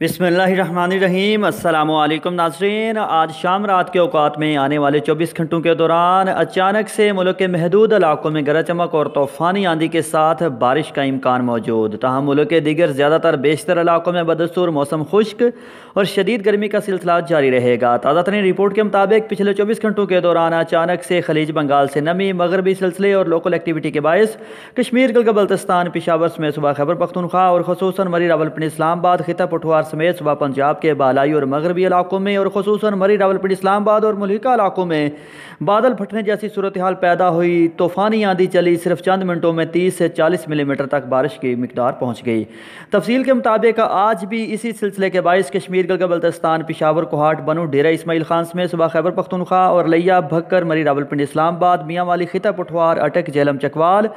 बिसमीम अल्लाम नाजरीन आज शाम रात के औकात में आने वाले 24 घंटों के दौरान अचानक से मुल्क के महदूद इलाकों में गरज चमक और तूफ़ानी आंधी के साथ बारिश का इम्कान मौजूद तहम मुल्क के दीगर ज़्यादातर बेशतर इलाकों में बदस्तूर मौसम खुश्क और शदीद गर्मी का सिलसिला जारी रहेगा ताज़ा तरीन रिपोर्ट के मुताबिक पिछले चौबीस घंटों के दौरान अचानक से खलीज बंगाल से नमी मगरबी सिलसिले और लोकल एक्टिविटी के बायस कश्मीर बल्तस्तान पिशावर में सुबह खैबर पख्तनख्वा और खसूस मरी रावलपिन इस्लामाबाद खिता पठवार पाकिस्तान समेत सुबह पंजाब के बालाई और मगरबी इलाकों में और खसूस मरी रावलपिंड इस्लामाबाद और मलिका इलाकों में बादल फटने जैसी सूरत हाल पैदा हुई तूफ़ानी आंधी चली सिर्फ चंद मिनटों में तीस से चालीस मिलीमीटर तक बारिश की मकदार पहुँच गई तफसील के मुताबिक आज भी इसी सिलसिले के बायस कश्मीर गलगा बल्तस्तान पिशावर कोहाट बनू डेरा इसमाइल खान समेत सुबह खैबर पख्तनख्वा और लैया भक्कर मरी रावलपिंड इस्लामाबाद मियाँ वाली खिता पठवार अटक जेलम चकवाल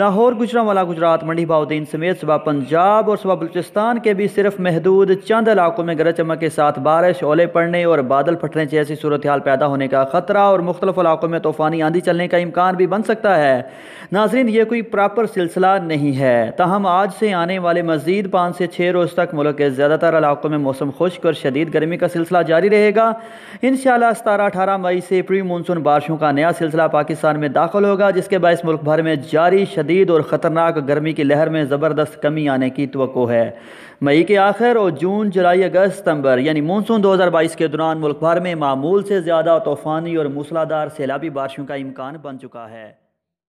लाहौर गुजरा वाला गुजरात मंडी बाउद्दीन समेत सुबह पंजाब और सुबह बलूचिस्तान के भी सिर्फ महदूद चंद इलाकों में गरज चमक के साथ बारिश ओले पड़ने और बादल फटने जैसी सूरत हाल पैदा होने का खतरा और मुख्तलिफ इलाकों में तूफ़ानी आंधी चलने का इम्कान भी बन सकता है नाजरीन ये कोई प्रॉपर सिलसिला नहीं है तहम आज से आने वाले मजीद पाँच से छः रोज़ तक मुल्क के ज़्यादातर इलाकों में मौसम खुश्क और शदीद गर्मी का सिलसिला जारी रहेगा इन सतारह अठारह मई से प्री मानसून बारिशों का नया सिलसिला पाकिस्तान में दाखिल होगा जिसके बायस मुल्क भर में जारी शदीद और ख़तरनाक गर्मी की लहर में ज़बरदस्त कमी आने की तो है मई के आखिर और जून जुलाई अगस्त सितंबर यानी मानसून 2022 के दौरान मुल्क भर में मामूल से ज़्यादा तूफ़ानी और मूसलाधार सैलाबी बारिशों का इम्कान बन चुका है